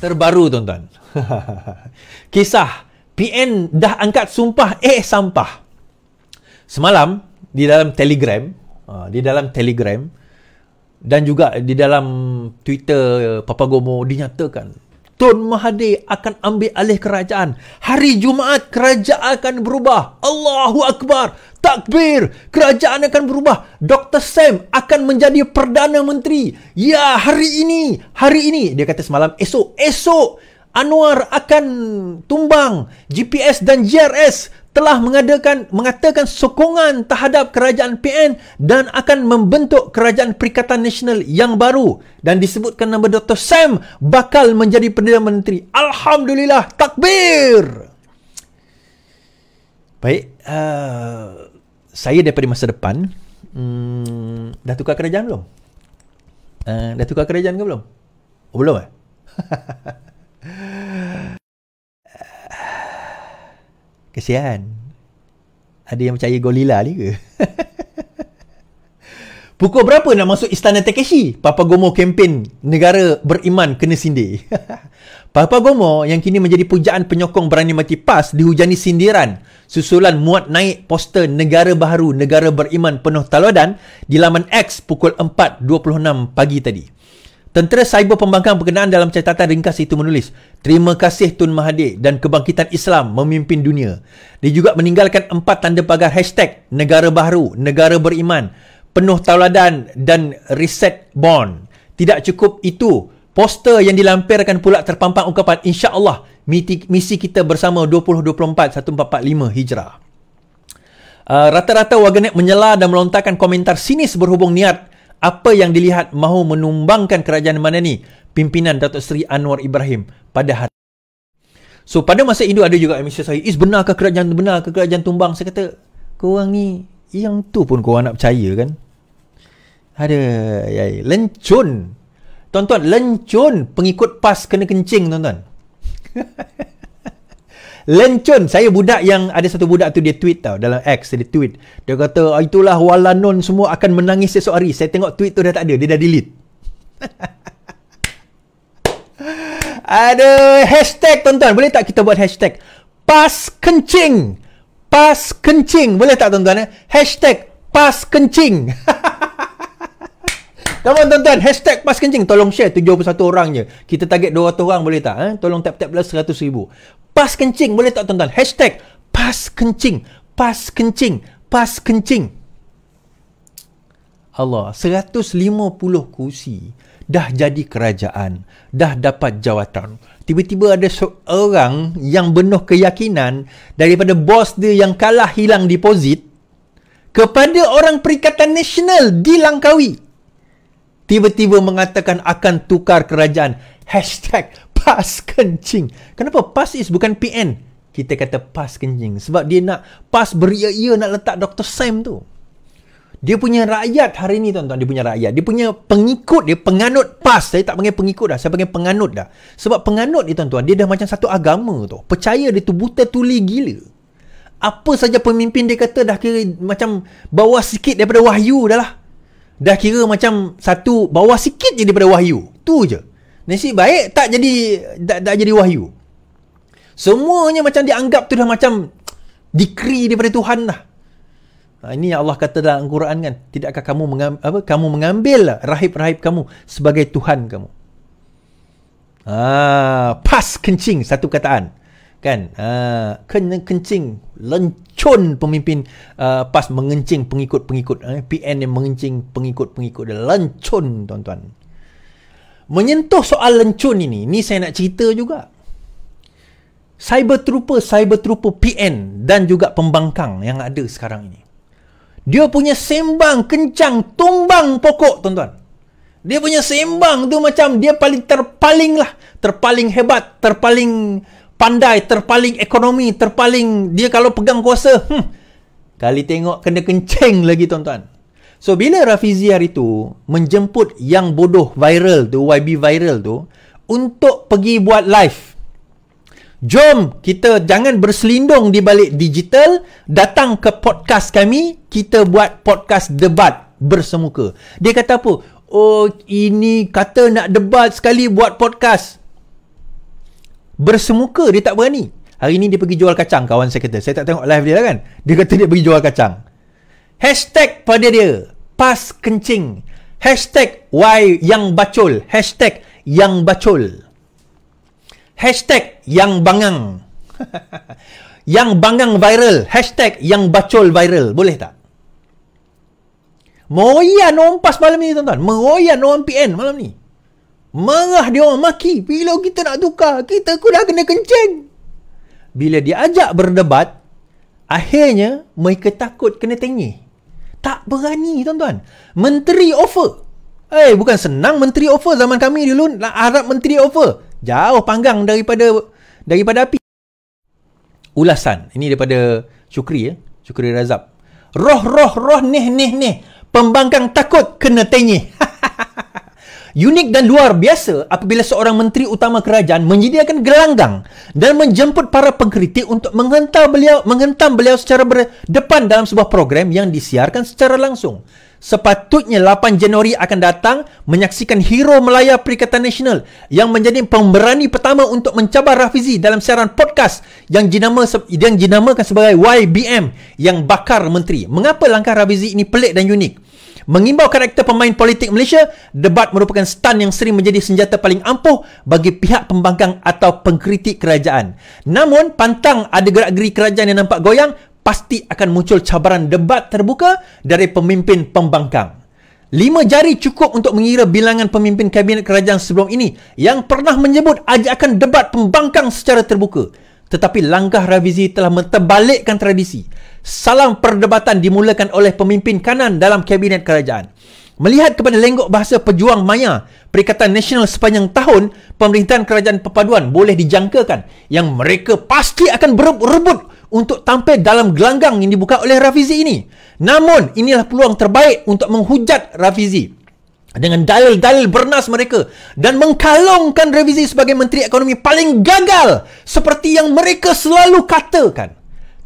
terbaru tuan-tuan. Kisah PN dah angkat sumpah eh sampah. Semalam di dalam Telegram, ha, di dalam Telegram dan juga di dalam Twitter Papa Gomo dinyatakan Tun Mahathir akan ambil alih kerajaan. Hari Jumaat kerajaan akan berubah. Allahu Akbar. Takbir. Kerajaan akan berubah. Dr. Sam akan menjadi Perdana Menteri. Ya, hari ini. Hari ini. Dia kata semalam esok. Esok. Anwar akan tumbang GPS dan GRS telah mengadakan mengatakan sokongan terhadap kerajaan PN dan akan membentuk kerajaan Perikatan Nasional yang baru dan disebutkan nama Dr. Sam bakal menjadi Perdana Menteri. Alhamdulillah, takbir. Baik, uh, saya daripada masa depan hmm, dah tukar kerajaan belum? Uh, dah tukar kerajaan ke belum? Oh, belum eh? Kesian. Ada yang percaya Golila ni ke? Pukul berapa nak masuk Istana Takeshi? Papa Gomo kempen negara beriman kena sindir. Papa Gomo yang kini menjadi pujaan penyokong berani mati pas dihujani sindiran susulan muat naik poster negara baru negara beriman penuh talodan di laman X pukul 4.26 pagi tadi. Tentera cyber pembangkang berkenaan dalam catatan ringkas itu menulis Terima kasih Tun Mahathir dan kebangkitan Islam memimpin dunia Dia juga meninggalkan empat tanda pagar hashtag Negara baru, negara beriman, penuh tauladan dan reset bond Tidak cukup itu Poster yang dilampirkan pula terpampang ungkapan InsyaAllah misi kita bersama 2024-1445 Hijrah Uh, rata-rata warganet menyela dan melontarkan komentar sinis berhubung niat apa yang dilihat mahu menumbangkan kerajaan mana ni? Pimpinan Datuk Seri Anwar Ibrahim pada hari. So pada masa itu ada juga emisi saya, is benarkah kerajaan benar ke kerajaan tumbang? Saya kata, korang ni yang tu pun korang nak percaya kan? Ada, ya, ya lencun. Tuan-tuan, lencun pengikut PAS kena kencing tuan-tuan. Lencun Saya budak yang Ada satu budak tu Dia tweet tau Dalam X Dia tweet Dia kata Itulah walanon semua Akan menangis sesuatu hari Saya tengok tweet tu dah tak ada Dia dah delete Ada hashtag tuan-tuan Boleh tak kita buat hashtag Pas kencing Pas kencing Boleh tak tuan-tuan eh? Hashtag Pas kencing Come on tuan-tuan Hashtag pas kencing Tolong share 71 orang je Kita target 200 orang boleh tak eh? Tolong tap-tap lah 100 ribu pas kencing boleh tak tuan-tuan hashtag pas kencing pas kencing pas kencing Allah 150 kursi dah jadi kerajaan dah dapat jawatan tiba-tiba ada seorang yang benuh keyakinan daripada bos dia yang kalah hilang deposit kepada orang perikatan nasional di Langkawi tiba-tiba mengatakan akan tukar kerajaan hashtag pas kencing. Kenapa pas is bukan PN? Kita kata pas kencing sebab dia nak pas beria-ia nak letak Dr. Sam tu. Dia punya rakyat hari ni tuan-tuan, dia punya rakyat. Dia punya pengikut, dia penganut pas. Saya tak panggil pengikut dah, saya panggil penganut dah. Sebab penganut ni tuan-tuan, dia dah macam satu agama tu. Percaya dia tu buta tuli gila. Apa saja pemimpin dia kata dah kira macam bawah sikit daripada wahyu dah lah. Dah kira macam satu bawah sikit je daripada wahyu. Tu je. Nasib baik tak jadi tak, tak jadi wahyu. Semuanya macam dianggap tu dah macam dikri daripada Tuhan lah Ha, ini yang Allah kata dalam Al-Quran kan. Tidakkah kamu mengambil, apa, kamu mengambil rahib-rahib kamu sebagai Tuhan kamu? Ha, pas kencing satu kataan. Kan? Ha, ken, kencing. Lencun pemimpin uh, pas mengencing pengikut-pengikut. Eh, PN yang mengencing pengikut-pengikut. Lencun tuan-tuan. Menyentuh soal lencun ini, ni saya nak cerita juga. Cyber trooper, cyber trooper PN dan juga pembangkang yang ada sekarang ini. Dia punya sembang kencang tumbang pokok, tuan-tuan. Dia punya sembang tu macam dia paling terpaling lah. Terpaling hebat, terpaling pandai, terpaling ekonomi, terpaling dia kalau pegang kuasa. Hmm, kali tengok kena kencing lagi, tuan-tuan. So bila Rafizi hari tu menjemput yang bodoh viral tu YB viral tu untuk pergi buat live. Jom kita jangan berselindung di balik digital, datang ke podcast kami, kita buat podcast debat bersemuka. Dia kata apa? Oh, ini kata nak debat sekali buat podcast. Bersemuka dia tak berani. Hari ni dia pergi jual kacang kawan saya kata. Saya tak tengok live dia lah kan. Dia kata dia pergi jual kacang. Hashtag pada dia Pas kencing Hashtag Why yang bacul Hashtag Yang bacul Hashtag Yang bangang Yang bangang viral Hashtag Yang bacul viral Boleh tak? Meroyan orang pas malam ni tuan-tuan Meroyan orang PN malam ni Marah dia orang maki Bila kita nak tukar Kita aku dah kena kencing Bila diajak berdebat Akhirnya Mereka takut kena tengih tak berani tuan-tuan. Menteri offer. Eh, hey, bukan senang menteri offer zaman kami dulu. Nak harap menteri offer. Jauh panggang daripada daripada api. Ulasan. Ini daripada Syukri ya. Eh? Syukri Razab. Roh, roh, roh, neh, neh, neh. Pembangkang takut kena tenyih. unik dan luar biasa apabila seorang menteri utama kerajaan menyediakan gelanggang dan menjemput para pengkritik untuk menghantar beliau menghentam beliau secara berdepan dalam sebuah program yang disiarkan secara langsung. Sepatutnya 8 Januari akan datang menyaksikan hero Melaya Perikatan Nasional yang menjadi pemberani pertama untuk mencabar Rafizi dalam siaran podcast yang dinama yang dinamakan sebagai YBM yang bakar menteri. Mengapa langkah Rafizi ini pelik dan unik? mengimbau karakter pemain politik Malaysia, debat merupakan stun yang sering menjadi senjata paling ampuh bagi pihak pembangkang atau pengkritik kerajaan. Namun, pantang ada gerak-geri kerajaan yang nampak goyang, pasti akan muncul cabaran debat terbuka dari pemimpin pembangkang. Lima jari cukup untuk mengira bilangan pemimpin kabinet kerajaan sebelum ini yang pernah menyebut ajakan debat pembangkang secara terbuka tetapi langkah revisi telah menterbalikkan tradisi. Salam perdebatan dimulakan oleh pemimpin kanan dalam kabinet kerajaan. Melihat kepada lenggok bahasa pejuang maya, Perikatan Nasional sepanjang tahun, pemerintahan kerajaan perpaduan boleh dijangkakan yang mereka pasti akan berebut untuk tampil dalam gelanggang yang dibuka oleh Rafizi ini. Namun, inilah peluang terbaik untuk menghujat Rafizi dengan dalil-dalil bernas mereka dan mengkalongkan revisi sebagai menteri ekonomi paling gagal seperti yang mereka selalu katakan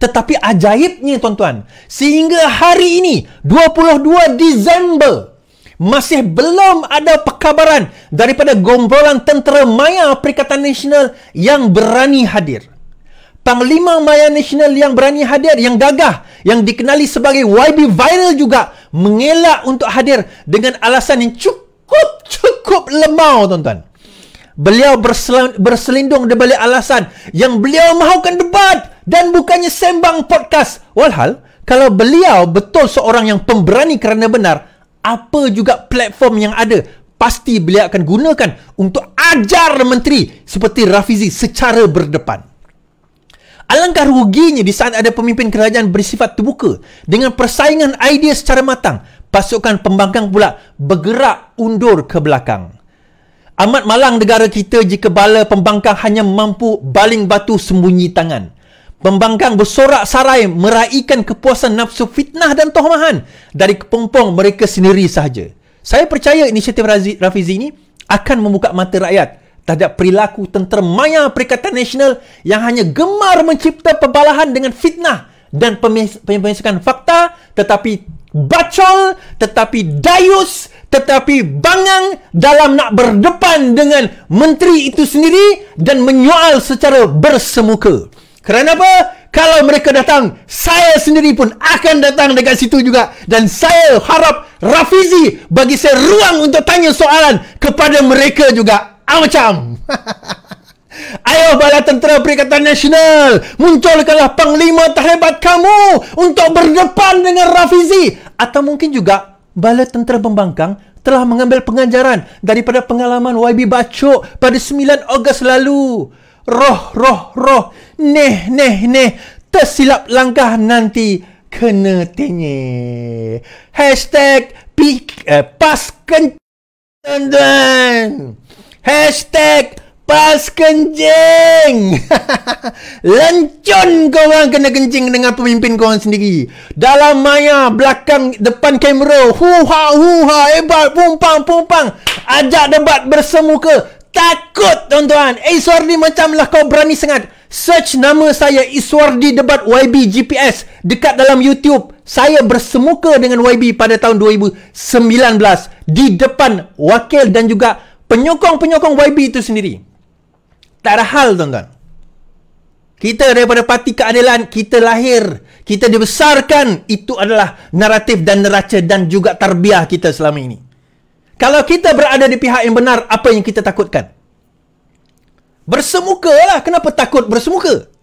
tetapi ajaibnya tuan-tuan sehingga hari ini 22 Disember masih belum ada pekabaran daripada gombolan tentera maya Perikatan Nasional yang berani hadir panglima maya nasional yang berani hadir yang gagah yang dikenali sebagai YB viral juga mengelak untuk hadir dengan alasan yang cukup cukup lemah tuan-tuan beliau berselindung di balik alasan yang beliau mahukan debat dan bukannya sembang podcast walhal kalau beliau betul seorang yang pemberani kerana benar apa juga platform yang ada pasti beliau akan gunakan untuk ajar menteri seperti Rafizi secara berdepan Alangkah ruginya di saat ada pemimpin kerajaan bersifat terbuka dengan persaingan idea secara matang, pasukan pembangkang pula bergerak undur ke belakang. Amat malang negara kita jika bala pembangkang hanya mampu baling batu sembunyi tangan. Pembangkang bersorak sarai meraihkan kepuasan nafsu fitnah dan tohmahan dari kepompong mereka sendiri sahaja. Saya percaya inisiatif Rafizi ini akan membuka mata rakyat terhadap perilaku tentera maya Perikatan Nasional yang hanya gemar mencipta perbalahan dengan fitnah dan pemisahkan fakta tetapi bacol, tetapi dayus, tetapi bangang dalam nak berdepan dengan menteri itu sendiri dan menyoal secara bersemuka. Kerana apa? Kalau mereka datang, saya sendiri pun akan datang dekat situ juga. Dan saya harap Rafizi bagi saya ruang untuk tanya soalan kepada mereka juga. Ah, macam Ayo bala tentera Perikatan Nasional Munculkanlah panglima terhebat kamu Untuk berdepan dengan Rafizi Atau mungkin juga Bala tentera pembangkang telah mengambil pengajaran daripada pengalaman YB Bacok pada 9 Ogos lalu. Roh, roh, roh, neh, neh, neh, tersilap langkah nanti kena tinggi. Hashtag pik, eh, pas kencang. Hashtag Pas kencing lencun korang kena kencing dengan pemimpin korang sendiri Dalam maya, belakang, depan kamera Huha, huha, hebat, pumpang, pumpang Ajak debat bersemuka Takut tuan-tuan macam lah kau berani sangat Search nama saya Iswardi Debat YB GPS Dekat dalam YouTube Saya bersemuka dengan YB pada tahun 2019 Di depan wakil dan juga penyokong-penyokong YB itu sendiri. Tak ada hal tuan-tuan. Kita daripada parti keadilan, kita lahir, kita dibesarkan. Itu adalah naratif dan neraca dan juga tarbiah kita selama ini. Kalau kita berada di pihak yang benar, apa yang kita takutkan? Bersemuka lah. Kenapa takut bersemuka? Bersemuka.